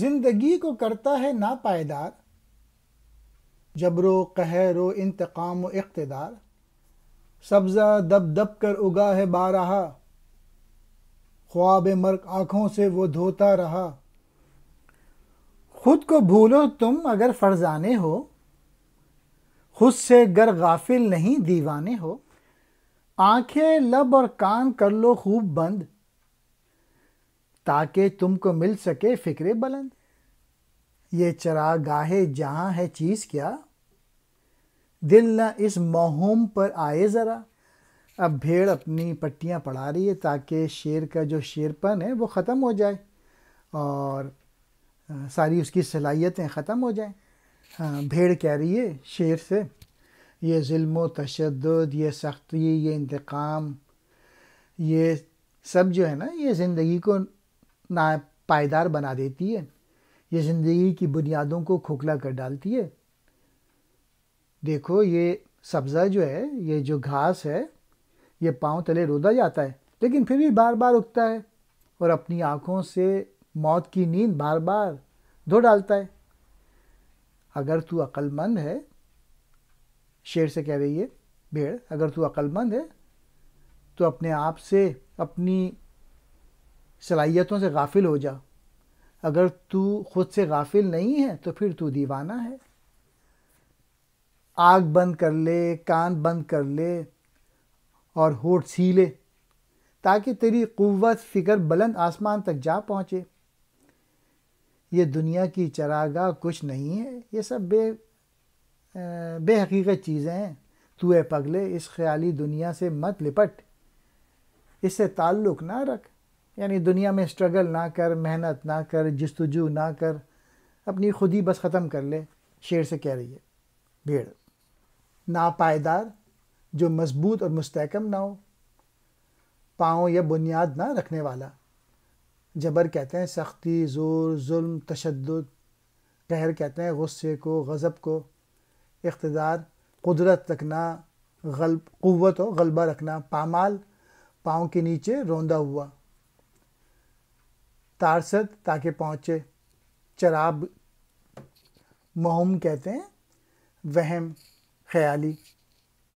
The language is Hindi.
जिंदगी को करता है ना पायदार जबरो कहर व इंतकाम व इकतदार सब्ज़ा दब दब कर उगा है बारहा ख्वाब मर्क आंखों से वो धोता रहा खुद को भूलो तुम अगर फरजाने हो खुद से गर गाफिल नहीं दीवाने हो आंखें लब और कान कर लो खूब बंद ताकि तुमको मिल सके फ़िक्र बुलंद ये चरा गाहे जहाँ है चीज़ क्या दिल ना इस महोम पर आए ज़रा अब भेड़ अपनी पट्टियाँ पढ़ा रही है ताकि शेर का जो शेरपन है वो ख़त्म हो जाए और सारी उसकी सलाहियतें ख़त्म हो जाएं भेड़ कह रही है शेर से ये जुल्म तशद ये सख्ती ये इंतकाम ये सब जो है ना ये ज़िंदगी को नापायदार बना देती है ये ज़िंदगी की बुनियादों को खोखला कर डालती है देखो ये सब्ज़ा जो है ये जो घास है ये पाँव तले रोदा जाता है लेकिन फिर भी बार बार उगता है और अपनी आँखों से मौत की नींद बार बार धो डालता है अगर तू अक्लमंद है शेर से कह रही है भेड़ अगर तू अक्लमंद है तो अपने आप से अपनी सलाहियतों से गाफिल हो जा अगर तू खुद से गाफिल नहीं है तो फिर तू दीवाना है आग बंद कर ले कान बंद कर ले और होठ सी ले ताकि तेरी क़वत फ़िक्र बुलंद आसमान तक जा पहुँचे ये दुनिया की चरागा कुछ नहीं है ये सब बे बेहकीकत चीज़ें हैं तू है पगले इस ख्याली दुनिया से मत लिपट इससे ताल्लुक़ ना रख यानी दुनिया में स्ट्रगल ना कर मेहनत ना कर जस्तजू ना कर अपनी खुद ही बस ख़त्म कर ले शेर से कह रही है भेड़ पायदार जो मजबूत और मुस्तकम ना हो पाँव या बुनियाद ना रखने वाला जबर कहते हैं सख्ती ज़ोर जुल्म तशद कहर कहते हैं गुस्से को गज़ब को इकतदार कुदरत रखना गल क़वत हो गलबा रखना पामाल पाँव के नीचे रोंदा हुआ तारसद ताकि पहुँचे चराब महम कहते हैं वहम ख्याली